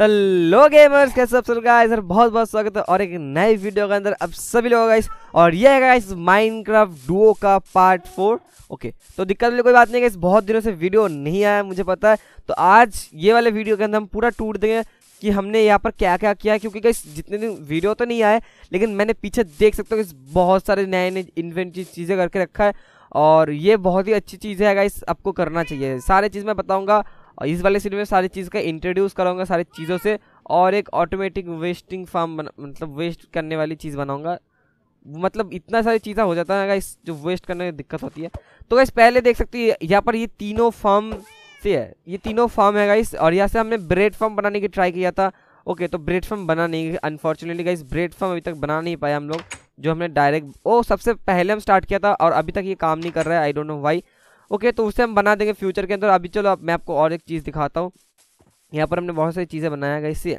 Hello तो gamers कैसे सब लोग गाइस और बहुत बहुत स्वागत है और एक नए वीडियो के अंदर अब सभी लोग गाइस और ये है गाइस माइनक्राफ्ट डुओ का पार्ट फोर ओके तो दिक्कत वाली कोई बात नहीं गाइस बहुत दिनों से वीडियो नहीं आया मुझे पता है तो आज ये वाले वीडियो के अंदर हम पूरा टूट देंगे कि हमने यहाँ पर क्या क्या किया क्योंकि गाइस जितने दिन वीडियो तो नहीं आए लेकिन मैंने पीछे देख सकता हूँ बहुत सारे नए नए इन्वेंट चीज़ें करके रखा है और ये बहुत ही अच्छी चीज़ है गाइस आपको करना चाहिए सारे चीज़ मैं बताऊँगा और इस वाले सीन में सारी चीज़ का इंट्रोड्यूस कराऊंगा सारी चीज़ों से और एक ऑटोमेटिक वेस्टिंग फार्म बना मतलब वेस्ट करने वाली चीज़ बनाऊंगा मतलब इतना सारी चीज़ें हो जाता है इस जो वेस्ट करने में दिक्कत होती है तो गाइस पहले देख सकते यहाँ पर ये तीनों फार्म से है ये तीनों फार्म है गाइस और यहाँ से हमने ब्रेड फार्म बनाने की ट्राई किया था ओके तो ब्रेड फार्म बना नहीं अनफॉर्चुनेटली गाइस ब्रेड फार्म अभी तक बना नहीं पाया हम लोग जो हमने डायरेक्ट ओ सबसे पहले हम स्टार्ट किया था और अभी तक ये काम नहीं कर रहा है I don't know why okay तो उसे हम बना देंगे फ्यूचर के अंदर अभी चलो अब मैं आपको और एक चीज़ दिखाता हूँ यहाँ पर हमने बहुत सारी चीज़ें बनाया गई इससे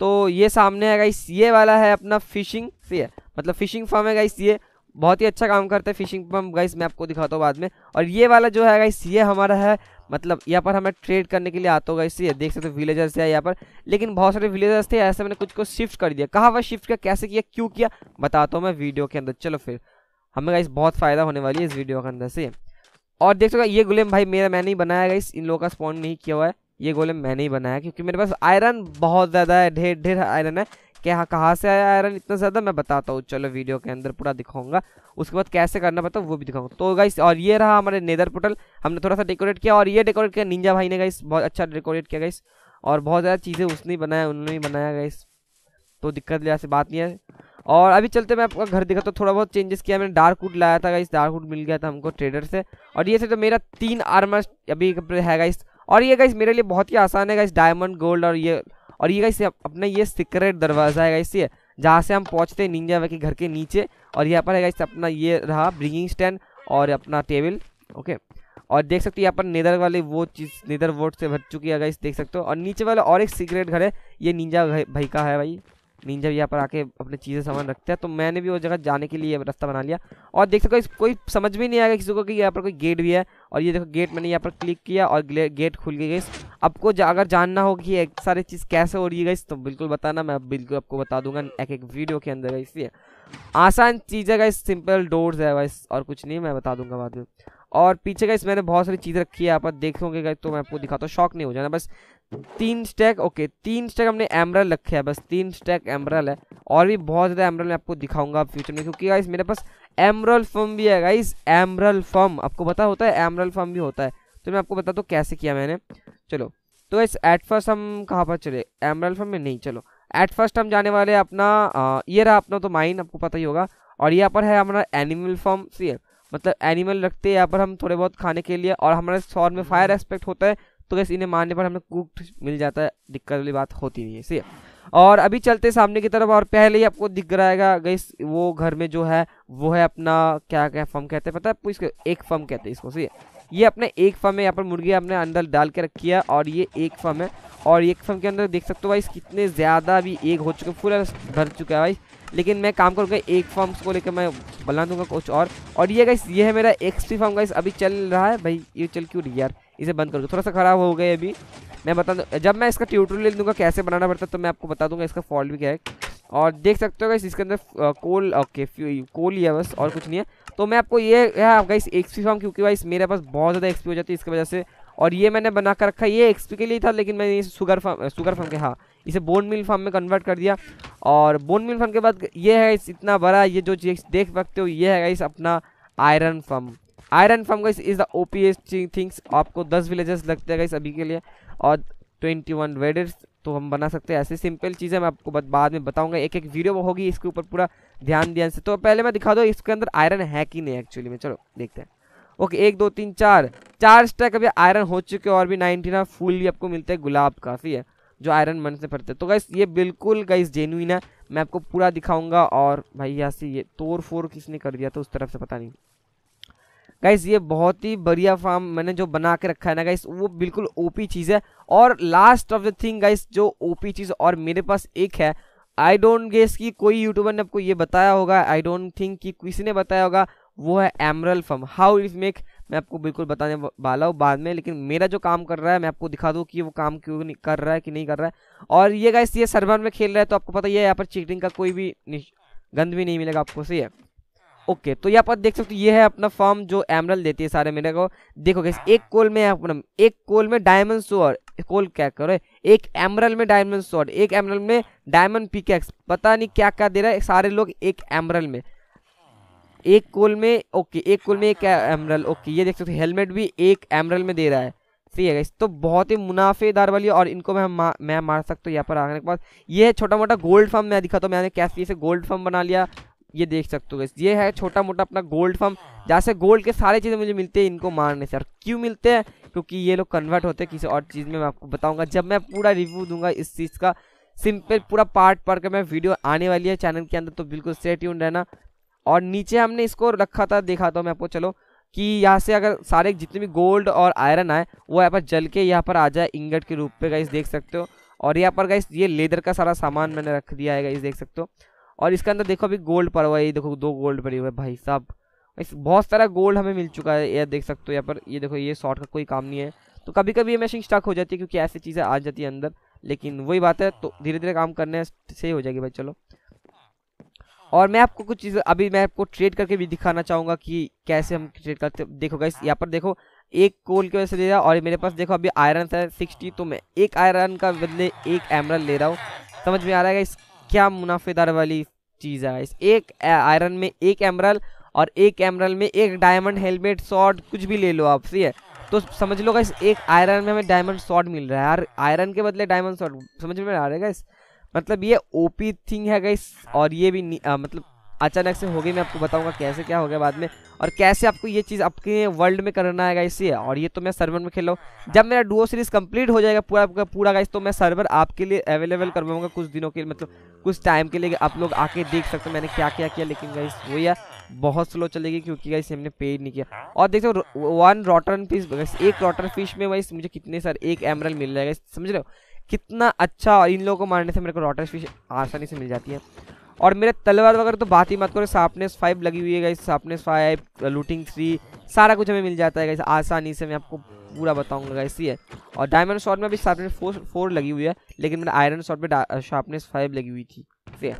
तो ये सामने है गाइस ये वाला है अपना फिशिंग है मतलब फिशिंग फार्म है गाइस ये बहुत ही अच्छा काम करते हैं फिशिंग पंप गाइस मैं आपको दिखाता हूँ बाद में और ये वाला जो है गाइस ये हमारा है मतलब यहाँ पर हमें ट्रेड करने के लिए आता होगा इससे देख सकते हो विलेजर्स है यहाँ पर लेकिन बहुत सारे विलेजर्स थे ऐसे मैंने कुछ को शिफ्ट कर दिया कहाँ पर शिफ्ट किया कैसे किया क्यों किया बताता हूँ मैं वीडियो के अंदर चलो फिर हमें गाइस बहुत फ़ायदा होने वाली है इस वीडियो के अंदर से और देख सकते ये गोलेम भाई मेरा मैंने ही बनाया गया इन लोगों का स्पॉन नहीं किया हुआ है ये गोलेम मैंने ही बनाया क्योंकि मेरे पास आयरन बहुत ज़्यादा है ढेर ढेर आयरन है क्या कहाँ से आया आयरन इतना ज़्यादा मैं बताता हूँ चलो वीडियो के अंदर पूरा दिखाऊंगा उसके बाद कैसे करना पड़ता है वो भी दिखाऊंगा तो गाइस और ये रहा हमारे नेदर पोर्टल हमने थोड़ा सा डेकोरेट किया और ये डेकोरेट किया निंजा भाई ने गाइस बहुत अच्छा डेकोरेट किया गाइस और बहुत ज़्यादा चीज़ें उसने बनाया उन्होंने ही बनाया गाइस तो दिक्कत यहाँ बात नहीं है और अभी चलते मैं आपका घर दिखा तो थोड़ा बहुत चेंजेस किया मैंने डार्क वुड लाया था इस डार्क वुड मिल गया था हमको ट्रेडर से और ये से तो मेरा तीन आर्मर अभी है गाइस और ये गाइस मेरे लिए बहुत ही आसान है गाइस डायमंड गोल्ड और ये और ये गाइस अपना ये सीक्रेट दरवाज़ा है गाइस ये जहाँ से हम पहुँचते हैं निंजा के घर के नीचे और यहाँ पर है गाइस अपना ये रहा ब्रिंगिंग स्टैंड और अपना टेबल ओके और देख सकते हो यहाँ पर नेदर वाले वो चीज़ नेदर वोट से भर चुकी है गाइस देख सकते हो और नीचे वाला और एक सीक्रेट घर है ये निंजा भाई का है भाई निंजा जब यहाँ पर आके अपने चीज़ें सामान रखते हैं तो मैंने भी वो जगह जाने के लिए रास्ता बना लिया और देख सको इस कोई समझ भी नहीं आएगा किसी को कि यहाँ पर कोई गेट भी है और ये देखो गेट मैंने यहाँ पर क्लिक किया और गेट खुल गई गई आपको अगर जानना हो कि एक सारी चीज़ कैसे हो रही है गई तो बिल्कुल बताना मैं बिल्कुल आपको बता दूंगा एक एक वीडियो के अंदर इसलिए आसान चीज़ है इस सिंपल डोर्स है वैस और कुछ नहीं मैं बता दूंगा बाद में और पीछे का इस मैंने बहुत सारी चीज़ रखी है यहाँ पर देखोगे गए तो मैं आपको दिखाता हूँ शौक नहीं हो जाना बस तीन स्टैक ओके तीन स्टैक हमने एमरल रखे हैं बस तीन स्टैक एमरल है और भी बहुत ज़्यादा एमरल मैं आपको दिखाऊंगा फ्यूचर में क्योंकि गाइस मेरे पास एमरल फर्म भी है गाइस एमरल फर्म आपको पता होता है एमरल फर्म भी होता है तो मैं आपको बता दो कैसे किया मैंने चलो तो गाइस एट फर्स्ट हम कहाँ पर चले एमरल फर्म में नहीं चलो एट फर्स्ट हम जाने वाले अपना ये रहा अपना तो माइंड आपको पता ही होगा और यहाँ पर है हमारा एनिमल फर्म सी है मतलब एनिमल रखते हैं यहाँ पर हम थोड़े बहुत खाने के लिए और हमारे शॉर में फायर एक्सपेक्ट हम्म। होता है तो कैसे इन्हें मारने पर हमें कुक मिल जाता है दिक्कत वाली बात होती नहीं है सही और अभी चलते सामने की तरफ और पहले ही आपको दिख है गई वो घर में जो है वो है अपना क्या क्या फर्म कहते हैं पता है इसको एक फर्म कहते हैं इसको सही ये अपने एक फर्म है यहाँ पर मुर्गी आपने अंदर डाल के रखी है और ये एक फर्म है और एक फर्म के अंदर देख सकते हो भाई कितने ज़्यादा भी एक हो चुके फुल भर चुका है भाई लेकिन मैं काम करूँगा एक फॉर्म्स को लेकर मैं बना दूंगा कुछ और और ये गाइस ये है मेरा एक्सपी फॉर्म गाइस अभी चल रहा है भाई ये चल क्यों रही यार इसे बंद दो थोड़ा सा ख़राब हो गया अभी मैं बता दूँ जब मैं इसका ट्यूटोरियल दूँगा कैसे बनाना पड़ता है तो मैं आपको बता दूंगा इसका फॉल्ट भी क्या है और देख सकते हो गाइस इसके अंदर कोल ओके कोल ही है बस और कुछ नहीं है तो मैं आपको ये है गाइस एक्सपी फॉर्म क्योंकि इस मेरे पास बहुत ज़्यादा एक्सपी हो जाती है इसकी वजह से और ये मैंने बना कर रखा ये एक्सपी के लिए था लेकिन मैंने इसे शुगर फार्म शुगर फार्म के हाँ इसे बोन मिल फार्म में कन्वर्ट कर दिया और बोन मिल फर्म के बाद ये है इस इतना बड़ा ये जो चीज देख सकते हो ये है इस अपना iron farm iron farm guys is the O P S things आपको दस विलेजेस लगते हैं गाइस अभी के लिए और ट्वेंटी वन वेडर्स तो हम बना सकते हैं ऐसे सिंपल चीज़ें मैं आपको बाद में बताऊंगा एक एक वीडियो होगी इसके ऊपर पूरा ध्यान ध्यान से तो पहले मैं दिखा दो इसके अंदर आयरन है कि नहीं एक्चुअली में चलो देखते हैं ओके एक दो तीन चार चार स्टैक अभी आयरन हो चुके और भी नाइनटीन फुल भी आपको मिलते हैं गुलाब काफ़ी है जो आयरन मन से भरते तो गाइस ये बिल्कुल गाइस जेनुइन है मैं आपको पूरा दिखाऊंगा और भाई यहाँ से ये तोड़ फोड़ किसने कर दिया था उस तरफ से पता नहीं गाइस ये बहुत ही बढ़िया फार्म मैंने जो बना के रखा है ना गाइस वो बिल्कुल ओपी चीज़ है और last of the thing guys जो ओपी चीज़ और मेरे पास एक है आई डोंट गेस कि कोई यूट्यूबर ने आपको ये बताया होगा आई डोंट थिंक कि किसी ने बताया होगा वो है emerald farm how is make मैं आपको बिल्कुल बताने वाला हूँ बाद में लेकिन मेरा जो काम कर रहा है मैं आपको दिखा दूँ कि वो काम क्यों नहीं कर रहा है कि नहीं कर रहा है और ये गाइस ये सर्वर में खेल रहा है तो आपको पता ही है यहाँ पर चीटिंग का कोई भी गंद भी नहीं मिलेगा आपको सही है ओके तो यहाँ पर देख सकते हो ये है अपना फॉर्म जो एमरल देती है सारे मेरे को देखो एक कोल में अपना एक कोल में डायमंड सोर कोल क्या करो एक एमरल में डायमंड सोर एक एमरल में डायमंड पिकैक्स पता नहीं क्या क्या दे रहा है सारे लोग एक एमरल में एक कोल में ओके एक कोल में एक एमरल ओके ये देख सकते हो हेलमेट भी एक एमरल में दे रहा है सही है इस तो बहुत ही मुनाफेदार वाली और इनको मैं मा, मैं मार सकता हूँ यहाँ पर आने के बाद ये है छोटा मोटा गोल्ड फार्म मैं दिखाता तो हूँ मैंने कैसे इसे गोल्ड फार्म बना लिया ये देख सकते हो ये है छोटा मोटा अपना गोल्ड फार्म जहाँ से गोल्ड के सारे चीज़ें मुझे मिलते हैं इनको मारने से और क्यों मिलते हैं क्योंकि ये लोग कन्वर्ट होते हैं किसी और चीज़ में मैं आपको बताऊँगा जब मैं पूरा रिव्यू दूंगा इस चीज़ का सिंपल पूरा पार्ट पढ़ कर मैं वीडियो आने वाली है चैनल के अंदर तो बिल्कुल सेट यून रहना और नीचे हमने इसको रखा था देखा था मैं आपको चलो कि यहाँ से अगर सारे जितने भी गोल्ड और आयरन आए वो यहाँ पर जल के यहाँ पर आ जाए इंगट के रूप पे गाइस देख सकते हो और यहाँ पर गाइस ये लेदर का सारा सामान मैंने रख दिया है गाइस देख सकते हो और इसके अंदर देखो अभी गोल्ड पर हुआ है ये देखो दो गोल्ड पड़े हुआ है भाई साहब इस बहुत सारा गोल्ड हमें मिल चुका है यह देख सकते हो यहाँ पर ये देखो ये शॉर्ट का कोई काम नहीं है तो कभी कभी ये मशीन स्टक हो जाती है क्योंकि ऐसी चीज़ें आ जाती है अंदर लेकिन वही बात है तो धीरे धीरे काम करने से ही हो जाएगी भाई चलो और मैं आपको कुछ चीज़ अभी मैं आपको ट्रेड करके भी दिखाना चाहूँगा कि कैसे हम ट्रेड करते देखो गाइस यहाँ पर देखो एक कोल की वजह से ले रहा और मेरे पास देखो अभी आयरन है सिक्सटी तो मैं एक आयरन का बदले एक एमरल ले रहा हूँ समझ में आ रहा है इस क्या मुनाफेदार वाली चीज़ है इस एक आयरन में एक एमरल और एक एमरल में एक डायमंड हेलमेट शॉर्ट कुछ भी ले लो आप सही है तो समझ लो इस एक आयरन में हमें डायमंड शॉट मिल रहा है यार आयरन के बदले डायमंड शॉट समझ में आ रहेगा इस मतलब ये ओपी थिंग है गई और ये भी आ, मतलब अचानक से होगी मैं आपको बताऊंगा कैसे क्या हो गया बाद में और कैसे आपको ये चीज़ आपके वर्ल्ड में करना है गाइस ये और ये तो मैं सर्वर में हूँ जब मेरा डुओ सीरीज कंप्लीट हो जाएगा पूरा आपका पूरा गाइस तो मैं सर्वर आपके लिए अवेलेबल करवाऊंगा कुछ दिनों के लिए मतलब कुछ टाइम के लिए आप लोग आके देख सकते हो मैंने क्या क्या किया लेकिन गाइस वो या बहुत स्लो चलेगी क्योंकि गाइस हमने पेड नहीं किया और देखो वन रॉटन फिश एक रॉटन फिश में वाइस मुझे कितने सारे एक एमरल मिल जाएगा समझ रहे हो कितना अच्छा और इन लोगों को मारने से मेरे को रॉटर फिश आसानी से मिल जाती है और मेरे तलवार वगैरह तो बात ही मत करो सापनेस फाइव लगी हुई है guys sharpness five looting three सारा कुछ हमें मिल जाता है गाइस आसानी से मैं आपको पूरा बताऊंगा गाइस ये और डायमंड शॉट में भी शार्पनेस फोर फोर लगी हुई है लेकिन मेरे आयरन शॉट में शार्पनेस फाइव लगी हुई थी फिर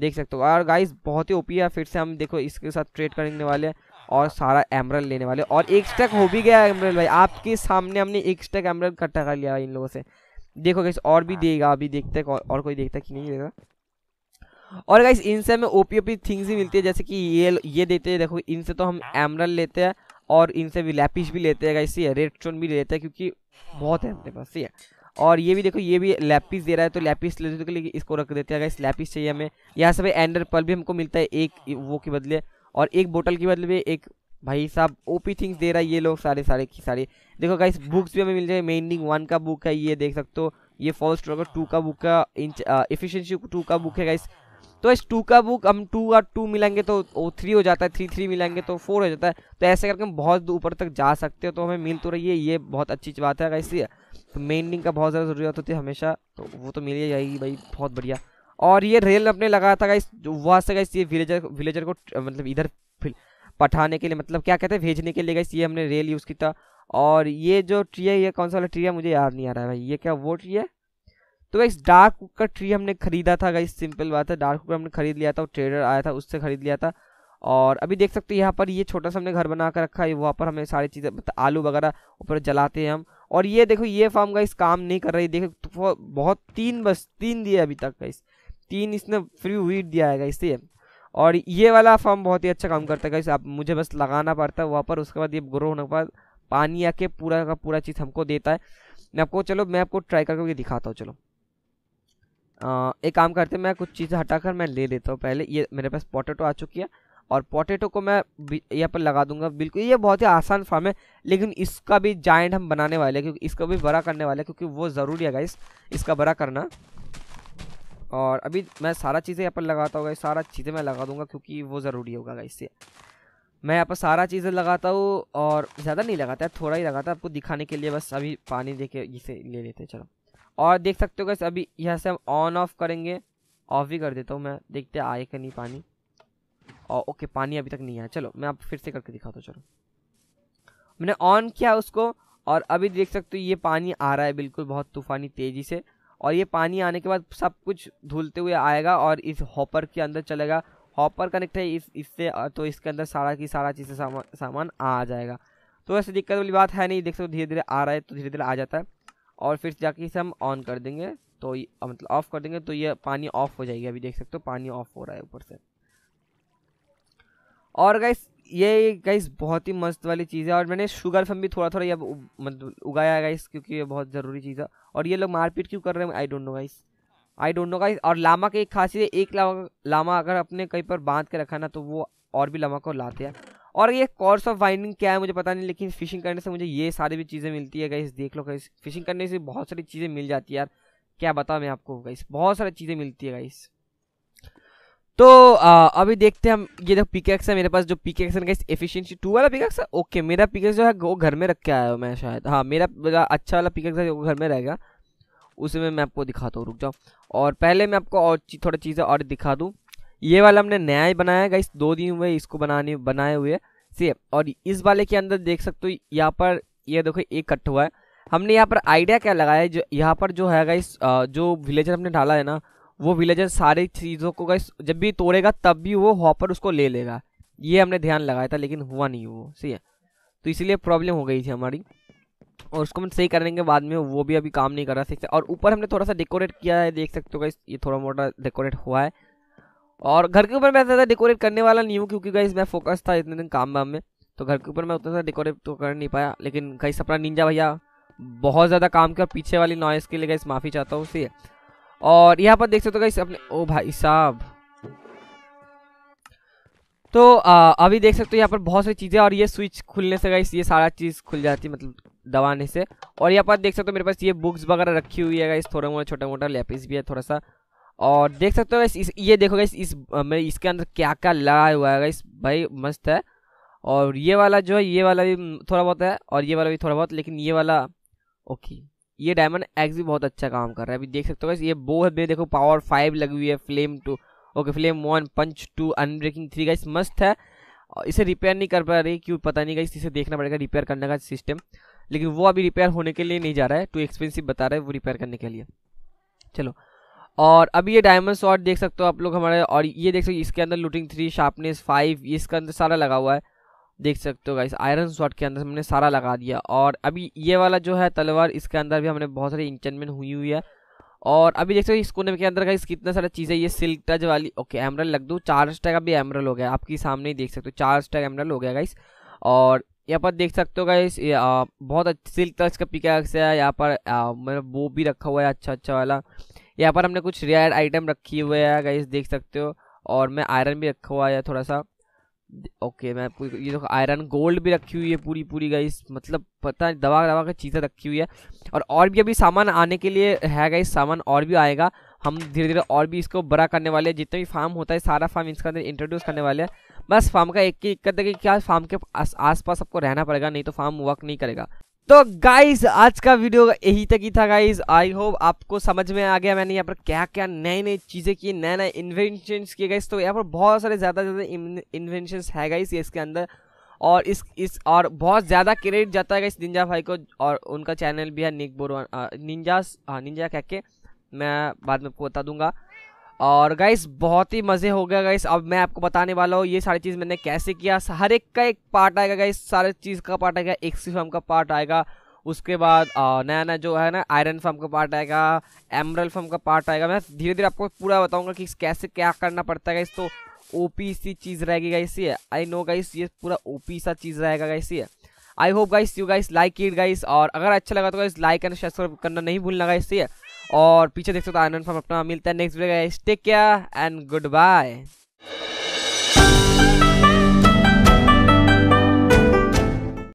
देख सकते हो और गाइस बहुत ही ओपी है फिर से हम देखो इसके साथ ट्रेड करने वाले हैं और सारा एमरल लेने वाले और एक स्टैक हो भी गया एमरल भाई आपके सामने हमने एक स्टैक एमरल इकट्ठा कर लिया इन लोगों से देखो गाइस और भी हाँ। देगा अभी देखते हैं और कोई देखता है कि नहीं देगा और गाइस इनसे हमें ओपी ओपी थिंग्स ही मिलती है जैसे कि ये ये देते हैं देखो इनसे तो हम एमरल लेते हैं और इनसे भी लैपिश भी लेते हैं गाइस ये रेड स्टोन भी लेते हैं क्योंकि बहुत है हमारे पास ये और ये भी देखो ये भी लैपिस दे रहा है तो लैपिस लेते लेकिन इसको रख देते हैं गाइस लैपिस चाहिए हमें यहाँ से भाई एंडर पल भी हमको मिलता है एक वो के बदले और एक बोतल के बदले भी एक भाई साहब ओपी थिंग्स दे रहा है ये लोग सारे सारे की सारे देखो गाइस बुक्स भी हमें मिल जाए मेनिंग वन का बुक है ये देख सकते हो ये फॉल्स ट्रॉगर टू का बुक का इंच इफिशियंसी टू का बुक है गाइस तो इस टू का बुक हम टू और टू मिलाएंगे तो थ्री हो जाता है थ्री थ्री मिलाएंगे तो फोर हो जाता है तो ऐसे करके हम बहुत ऊपर तक जा सकते हो तो हमें मिल तो रही है ये बहुत अच्छी बात है गाइस तो मेनिंग का बहुत ज़्यादा ज़रूरत होती है हमेशा तो वो तो मिल ही जाएगी भाई बहुत बढ़िया और ये रेल अपने लगाया था गाइस वहाँ से गाइस ये विलेजर विलेजर को मतलब इधर पठाने के लिए मतलब क्या कहते हैं भेजने के लिए गई ये हमने रेल यूज़ किया और ये जो ट्री है ये कौन सा वाला ट्री है मुझे याद नहीं आ रहा है भाई ये क्या वो ट्री है तो इस डार्क हुक का ट्री हमने खरीदा था गाइस सिंपल बात है डार्क हुक हमने खरीद लिया था और ट्रेडर आया था उससे खरीद लिया था और अभी देख सकते हो यहाँ पर ये छोटा सा हमने घर बना कर रखा है वहाँ पर हमें सारी चीज़ें मतलब आलू वगैरह ऊपर जलाते हैं हम और ये देखो ये फार्म गाइस काम नहीं कर रही देखो तो बहुत तीन बस तीन दिए अभी तक गाइस तीन इसने फ्री वीट दिया है गाइस ये और ये वाला फॉर्म बहुत ही अच्छा काम करता है आप मुझे बस लगाना पड़ता है वहाँ पर उसके बाद ये ग्रो होने के बाद पानी आके पूरा का पूरा चीज़ हमको देता है मैं आपको चलो मैं आपको ट्राई करके दिखाता हूँ चलो आ, एक काम करते हैं मैं कुछ चीज़ हटाकर मैं ले लेता हूँ पहले ये मेरे पास पोटेटो आ चुकी है और पोटेटो को मैं यहाँ पर लगा दूंगा बिल्कुल ये बहुत ही आसान फार्म है लेकिन इसका भी जॉइंट हम बनाने वाले हैं क्योंकि इसका भी बड़ा करने वाले हैं क्योंकि वो ज़रूरी है गाइस इसका बड़ा करना और अभी मैं सारा चीज़ें यहाँ पर लगाता हूँ गाइस सारा चीज़ें मैं लगा दूंगा क्योंकि वो ज़रूरी होगा गाइस से मैं यहाँ पर सारा चीज़ें लगाता हूँ और ज़्यादा नहीं लगाता है थोड़ा ही लगाता है आपको दिखाने के लिए बस अभी पानी दे के इसे ले लेते हैं चलो और देख सकते हो गैस अभी यहाँ से हम ऑन ऑफ करेंगे ऑफ भी कर देता हूँ मैं देखते आए कि नहीं पानी और ओके पानी अभी तक नहीं आया चलो मैं आप फिर से करके दिखाता हूँ चलो मैंने ऑन किया उसको और अभी देख सकते हो ये पानी आ रहा है बिल्कुल बहुत तूफ़ानी तेज़ी से और ये पानी आने के बाद सब कुछ धुलते हुए आएगा और इस हॉपर के अंदर चलेगा हॉपर कनेक्ट है इस इससे तो इसके अंदर सारा की सारा चीज़ें सामान आ जाएगा तो ऐसे दिक्कत वाली बात है नहीं देख सकते धीरे धीरे आ रहा है तो धीरे धीरे आ जाता है और फिर जाके इसे हम ऑन कर देंगे तो मतलब ऑफ़ कर देंगे तो ये पानी ऑफ़ हो जाएगी अभी देख सकते हो पानी ऑफ़ हो रहा है ऊपर से और गाइस ये गाइस बहुत ही मस्त वाली चीज़ है और मैंने शुगर फम भी थोड़ा थोड़ा ये मतलब उगाया है गाइस क्योंकि ये बहुत ज़रूरी चीज़ है और ये लोग मारपीट क्यों कर रहे हैं I don't know guys I don't know guys और लामा की एक खासियत है एक लामा लामा अगर अपने कहीं पर बांध के रखा ना तो वो और भी लामा को लाते हैं और ये कोर्स ऑफ वाइनिंग क्या है मुझे पता नहीं लेकिन फिशिंग करने से मुझे ये सारी भी चीज़ें मिलती है गाइस देख लो गाइस फिशिंग करने से बहुत सारी चीज़ें मिल जाती है यार क्या बताऊँ मैं आपको गाइस बहुत सारी चीज़ें मिलती है गाइस तो आ, अभी देखते हैं हम ये जो पिकेक्स है मेरे पास जो पिकेक्स है एफिशिएंसी टू वाला पिकेक्स है ओके मेरा पिकेक्स जो है वो घर में रख के आया हूँ मैं शायद हाँ मेरा, अच्छा वाला पिकेक्स है वो घर में रहेगा उसे में मैं आपको दिखाता हूँ रुक जाओ और पहले मैं आपको और ची, थोड़ा चीज़ें और दिखा दूँ ये वाला हमने नया ही बनाया गया दो दिन हुए इसको बनाने बनाए हुए सी और इस वाले के अंदर देख सकते हो यहाँ पर यह देखो एक कट्ठा हुआ है हमने यहाँ पर आइडिया क्या लगाया जो यहाँ पर जो है गाइस जो विलेजर हमने डाला है ना वो विलेजर सारी चीज़ों को गई जब भी तोड़ेगा तब भी वो हॉपर उसको ले लेगा ये हमने ध्यान लगाया था लेकिन हुआ नहीं वो सही है तो इसीलिए प्रॉब्लम हो गई थी हमारी और उसको हम सही करने के बाद में वो भी अभी काम नहीं कर रहा सीख और ऊपर हमने थोड़ा सा डेकोरेट किया है देख सकते हो गाइस ये थोड़ा मोटा डेकोरेट हुआ है और घर के ऊपर मैं ज़्यादा डेकोरेट करने वाला नहीं हूँ क्योंकि गाइस मैं फोकस था इतने दिन काम वाम में तो घर के ऊपर मैं उतना ज़्यादा डेकोरेट तो कर नहीं पाया लेकिन गाइस अपना निंजा भैया बहुत ज़्यादा काम किया पीछे वाली नॉइज़ के लिए गाइस माफ़ी चाहता हूँ सही और यहाँ पर देख सकते हो गाइस अपने ओ भाई साहब तो आ, अभी देख सकते हो यहाँ पर बहुत सारी चीज़ें और ये स्विच खुलने से गाइस ये सारा चीज़ खुल जाती है मतलब दबाने से और यहाँ पर देख सकते हो मेरे पास ये बुक्स वगैरह रखी हुई है गाइस थोड़ा मोटा छोटा मोटा लैपिस भी है थोड़ा सा और देख सकते हो गाइस इस ये देखो गाइस इस मेरे इसके अंदर क्या क्या लगा हुआ है गाइस भाई मस्त है और ये वाला जो है ये वाला भी थोड़ा बहुत है और ये वाला भी थोड़ा बहुत लेकिन ये वाला ओके ये डायमंड एक्स भी बहुत अच्छा काम कर रहा है अभी देख सकते हो ये बो है देखो पावर फाइव लगी हुई है flame two okay flame one punch two unbreaking three guys मस्त है इसे रिपेयर नहीं कर पा रही क्यों पता नहीं गाइस इसे देखना पड़ेगा रिपेयर करने का सिस्टम लेकिन वो अभी रिपेयर होने के लिए नहीं जा रहा है टू एक्सपेंसिव बता रहा है वो रिपेयर करने के लिए चलो और अभी ये डायमंड शॉर्ट देख सकते हो आप लोग हमारे और ये देख सकते हो इसके अंदर लूटिंग थ्री शार्पनेस फाइव इसके अंदर सारा लगा हुआ है देख सकते हो गाइस आयरन शॉट के अंदर हमने सारा लगा दिया और अभी ये वाला जो है तलवार इसके अंदर भी हमने बहुत सारी इंचनमेंट हुई हुई है और अभी देख सकते हो इस कोने के अंदर गाइस कितना सारा चीज़ है ये सिल्क टच वाली ओके एमरल लग दो चार स्टैग अभी एमरल हो गया आपके सामने ही देख सकते हो चार स्टैग एमरल हो गया गाइस और यहाँ पर देख सकते हो गाइस बहुत अच्छा सिल्क टच का पिकैक्स है यहाँ पर मैंने वो भी रखा हुआ है अच्छा अच्छा वाला यहाँ पर हमने कुछ रेयर आइटम रखी हुए है गाइस देख सकते हो और मैं आयरन भी रखा हुआ है थोड़ा सा ओके मैं ये देखो आयरन गोल्ड भी रखी हुई है पूरी पूरी गई मतलब पता नहीं दवा दवा की चीज़ें रखी हुई है और और भी अभी सामान आने के लिए है गई सामान और भी आएगा हम धीरे धीरे और भी इसको बड़ा करने वाले हैं जितने भी फार्म होता है सारा फार्म इसके अंदर इंट्रोड्यूस करने वाले हैं बस फार्म का एक ही दिक्कत है कि क्या फार्म के आस पास आपको रहना पड़ेगा नहीं तो फार्म वर्क नहीं करेगा तो गाइस आज का वीडियो यही तक ही था गाइस आई होप आपको समझ में आ गया मैंने यहाँ पर क्या क्या नए नए चीज़ें की नए नए इन्वेंशन किए गए तो यहाँ पर बहुत सारे ज़्यादा ज़्यादा इन्वेंशन है गाइस इसके अंदर और इस इस और बहुत ज़्यादा क्रेडिट जाता है गाइस निंजा भाई को और उनका चैनल भी है निक बोरवान निंजा हाँ निंजा कह के मैं बाद में आपको बता दूंगा और गाइस बहुत ही मज़े हो गया गाइस अब मैं आपको बताने वाला हूँ ये सारी चीज़ मैंने कैसे किया हर एक का एक पार्ट आएगा गाइस सारे चीज़ का पार्ट आएगा एक सी फॉर्म का पार्ट आएगा उसके बाद नया नया जो है ना आयरन फॉर्म का पार्ट आएगा एमरल फॉर्म का पार्ट आएगा मैं धीरे धीरे आपको पूरा बताऊँगा कि कैसे क्या करना पड़ता है गाइस तो ओ सी चीज़ रहेगी गाइस ये आई नो गाइस ये पूरा ओ सा चीज़ रहेगा गाइस ये I hope guys you guys like it guys और अगर अच्छा लगा तो गाइस लाइक एंड शेयर करना नहीं भूलना गाइस ये और पीछे देख सकते हो आनंद फॉर्म अपना मिलता है next video take care and good bye